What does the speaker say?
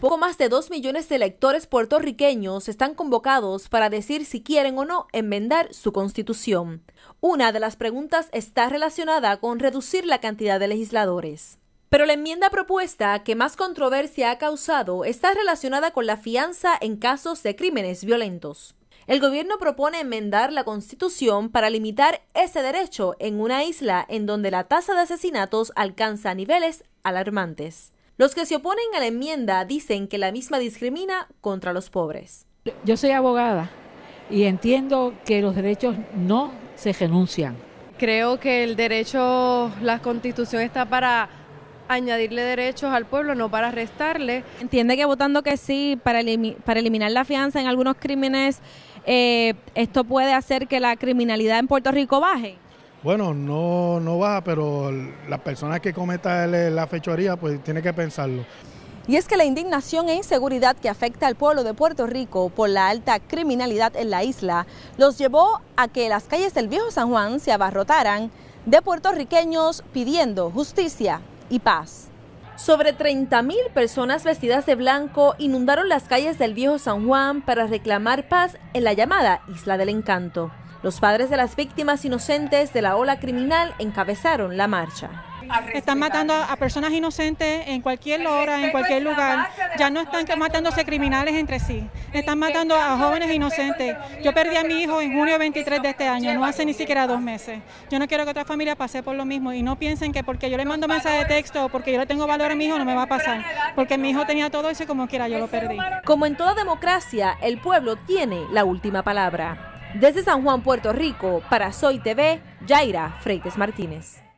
Poco más de dos millones de electores puertorriqueños están convocados para decir si quieren o no enmendar su constitución. Una de las preguntas está relacionada con reducir la cantidad de legisladores. Pero la enmienda propuesta que más controversia ha causado está relacionada con la fianza en casos de crímenes violentos. El gobierno propone enmendar la constitución para limitar ese derecho en una isla en donde la tasa de asesinatos alcanza niveles alarmantes. Los que se oponen a la enmienda dicen que la misma discrimina contra los pobres. Yo soy abogada y entiendo que los derechos no se renuncian. Creo que el derecho, la constitución está para añadirle derechos al pueblo, no para restarle. Entiende que votando que sí, para, para eliminar la fianza en algunos crímenes, eh, esto puede hacer que la criminalidad en Puerto Rico baje. Bueno, no, no baja, pero la persona que cometa la fechoría, pues tiene que pensarlo. Y es que la indignación e inseguridad que afecta al pueblo de Puerto Rico por la alta criminalidad en la isla los llevó a que las calles del viejo San Juan se abarrotaran de puertorriqueños pidiendo justicia y paz. Sobre 30.000 personas vestidas de blanco inundaron las calles del viejo San Juan para reclamar paz en la llamada Isla del Encanto. Los padres de las víctimas inocentes de la ola criminal encabezaron la marcha. Están matando a, personas inocentes en cualquier hora, en cualquier lugar. Ya no están matándose criminales entre sí. Están matando a jóvenes inocentes. Yo perdí a mi hijo en junio 23 de este año, no hace ni siquiera dos meses. Yo no quiero que otra familia pase por lo mismo y no piensen que porque yo le mando mensaje de texto o porque yo le tengo valor a mi hijo no me va a pasar. Porque mi hijo tenía todo eso se como quiera yo lo perdí. Como en toda democracia, el pueblo tiene la última palabra. Desde San Juan, Puerto Rico, para Soy TV, Yaira Freites Martínez.